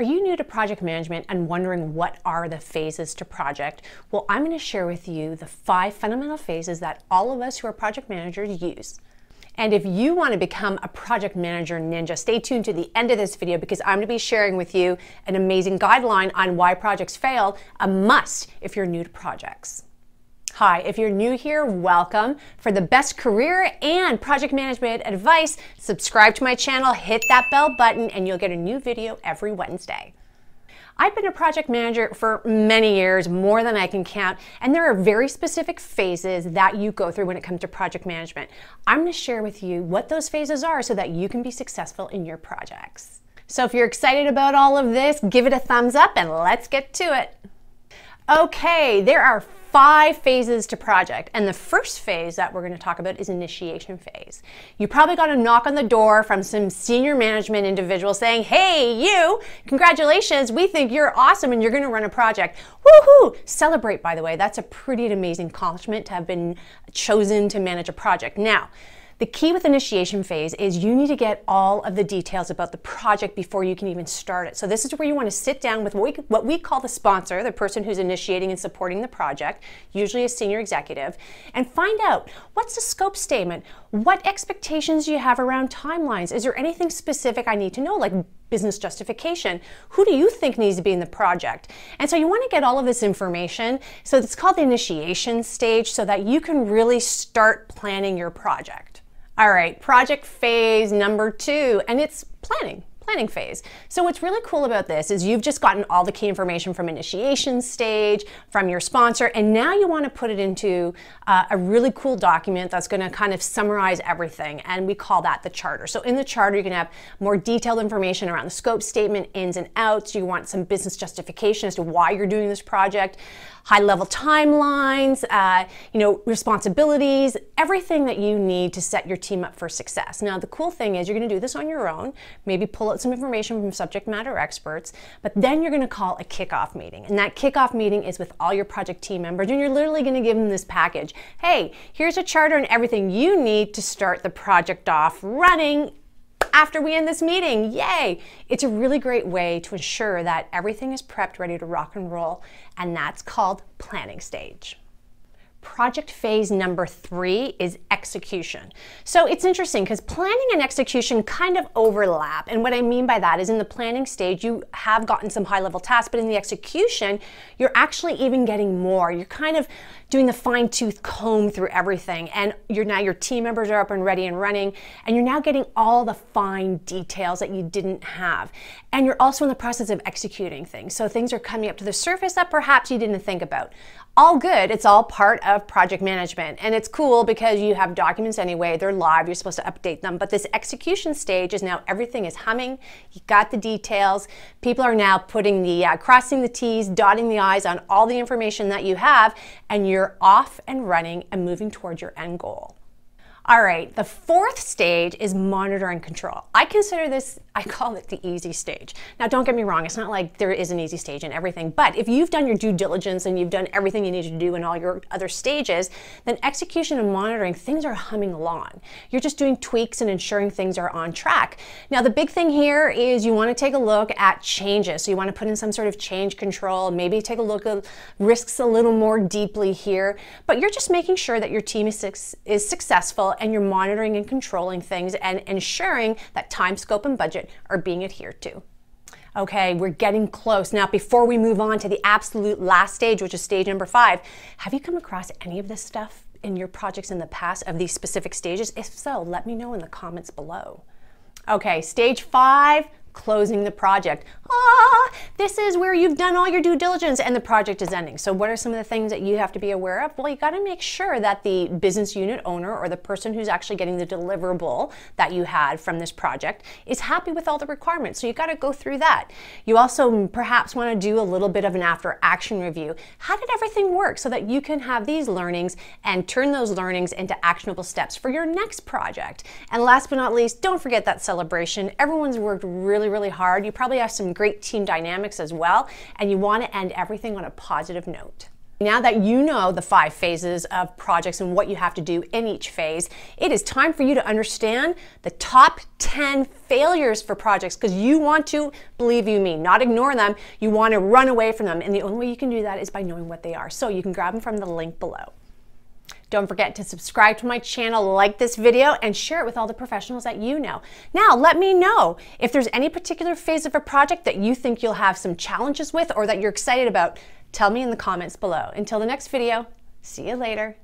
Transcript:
Are you new to project management and wondering what are the phases to project? Well, I'm going to share with you the five fundamental phases that all of us who are project managers use. And if you want to become a project manager ninja, stay tuned to the end of this video because I'm going to be sharing with you an amazing guideline on why projects fail, a must if you're new to projects. Hi, if you're new here, welcome. For the best career and project management advice, subscribe to my channel, hit that bell button, and you'll get a new video every Wednesday. I've been a project manager for many years, more than I can count, and there are very specific phases that you go through when it comes to project management. I'm gonna share with you what those phases are so that you can be successful in your projects. So if you're excited about all of this, give it a thumbs up and let's get to it. Okay, there are five phases to project. And the first phase that we're going to talk about is initiation phase. You probably got a knock on the door from some senior management individual saying, hey, you, congratulations, we think you're awesome and you're going to run a project. Woohoo! Celebrate, by the way. That's a pretty amazing accomplishment to have been chosen to manage a project. Now, the key with initiation phase is you need to get all of the details about the project before you can even start it. So this is where you want to sit down with what we, what we call the sponsor, the person who's initiating and supporting the project, usually a senior executive, and find out what's the scope statement? What expectations do you have around timelines? Is there anything specific I need to know? Like business justification. Who do you think needs to be in the project? And so you want to get all of this information. So it's called the initiation stage so that you can really start planning your project. All right, project phase number two, and it's planning planning phase. So what's really cool about this is you've just gotten all the key information from initiation stage, from your sponsor, and now you want to put it into uh, a really cool document that's going to kind of summarize everything, and we call that the charter. So in the charter, you are going to have more detailed information around the scope statement, ins and outs. You want some business justification as to why you're doing this project high level timelines, uh, you know, responsibilities, everything that you need to set your team up for success. Now, the cool thing is you're going to do this on your own, maybe pull out some information from subject matter experts, but then you're going to call a kickoff meeting. And that kickoff meeting is with all your project team members, and you're literally going to give them this package. Hey, here's a charter and everything you need to start the project off running after we end this meeting. Yay! It's a really great way to ensure that everything is prepped, ready to rock and roll, and that's called planning stage. Project phase number three is execution. So it's interesting because planning and execution kind of overlap. And what I mean by that is in the planning stage, you have gotten some high level tasks, but in the execution, you're actually even getting more. You're kind of doing the fine tooth comb through everything. And you're now your team members are up and ready and running, and you're now getting all the fine details that you didn't have. And you're also in the process of executing things. So things are coming up to the surface that perhaps you didn't think about. All good, it's all part of project management. And it's cool because you have documents anyway, they're live, you're supposed to update them. But this execution stage is now everything is humming, you got the details. People are now putting the, uh, crossing the T's, dotting the I's on all the information that you have, and you're you're off and running and moving toward your end goal. All right, the fourth stage is monitor and control. I consider this, I call it the easy stage. Now, don't get me wrong, it's not like there is an easy stage in everything, but if you've done your due diligence and you've done everything you need to do in all your other stages, then execution and monitoring, things are humming along. You're just doing tweaks and ensuring things are on track. Now, the big thing here is you wanna take a look at changes. So you wanna put in some sort of change control, maybe take a look at risks a little more deeply here, but you're just making sure that your team is, is successful and you're monitoring and controlling things and ensuring that time, scope, and budget are being adhered to. Okay, we're getting close. Now, before we move on to the absolute last stage, which is stage number five, have you come across any of this stuff in your projects in the past of these specific stages? If so, let me know in the comments below. Okay, stage five, closing the project. Ah, this is where you've done all your due diligence and the project is ending. So what are some of the things that you have to be aware of? Well, you got to make sure that the business unit owner or the person who's actually getting the deliverable that you had from this project is happy with all the requirements. So you got to go through that. You also perhaps want to do a little bit of an after action review. How did everything work so that you can have these learnings and turn those learnings into actionable steps for your next project? And last but not least, don't forget that celebration. Everyone's worked really really, really hard. You probably have some great team dynamics as well, and you want to end everything on a positive note. Now that you know the five phases of projects and what you have to do in each phase, it is time for you to understand the top 10 failures for projects because you want to, believe you me, not ignore them. You want to run away from them. And the only way you can do that is by knowing what they are. So you can grab them from the link below. Don't forget to subscribe to my channel, like this video, and share it with all the professionals that you know. Now, let me know if there's any particular phase of a project that you think you'll have some challenges with or that you're excited about. Tell me in the comments below. Until the next video, see you later.